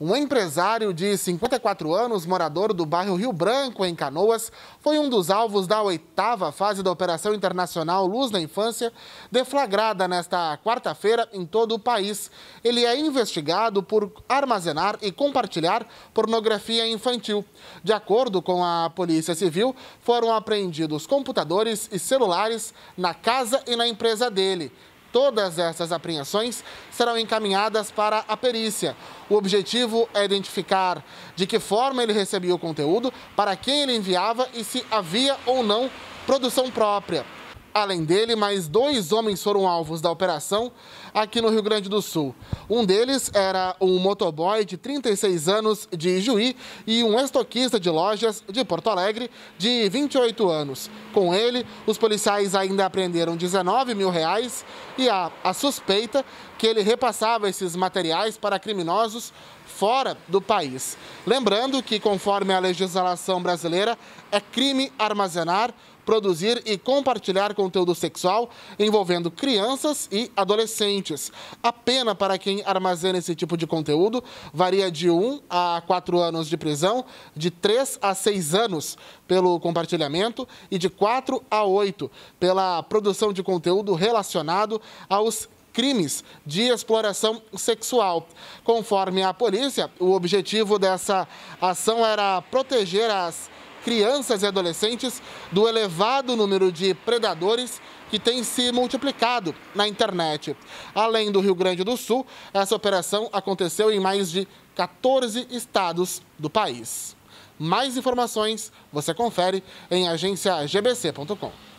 Um empresário de 54 anos, morador do bairro Rio Branco, em Canoas, foi um dos alvos da oitava fase da Operação Internacional Luz na Infância, deflagrada nesta quarta-feira em todo o país. Ele é investigado por armazenar e compartilhar pornografia infantil. De acordo com a Polícia Civil, foram apreendidos computadores e celulares na casa e na empresa dele. Todas essas apreensões serão encaminhadas para a perícia. O objetivo é identificar de que forma ele recebia o conteúdo, para quem ele enviava e se havia ou não produção própria. Além dele, mais dois homens foram alvos da operação aqui no Rio Grande do Sul. Um deles era um motoboy de 36 anos de Juí e um estoquista de lojas de Porto Alegre de 28 anos. Com ele, os policiais ainda apreenderam 19 mil reais e a, a suspeita que ele repassava esses materiais para criminosos fora do país. Lembrando que, conforme a legislação brasileira, é crime armazenar produzir e compartilhar conteúdo sexual envolvendo crianças e adolescentes. A pena para quem armazena esse tipo de conteúdo varia de 1 a 4 anos de prisão, de 3 a 6 anos pelo compartilhamento e de 4 a 8 pela produção de conteúdo relacionado aos crimes de exploração sexual. Conforme a polícia, o objetivo dessa ação era proteger as crianças e adolescentes do elevado número de predadores que tem se multiplicado na internet. Além do Rio Grande do Sul, essa operação aconteceu em mais de 14 estados do país. Mais informações você confere em agenciagbc.com.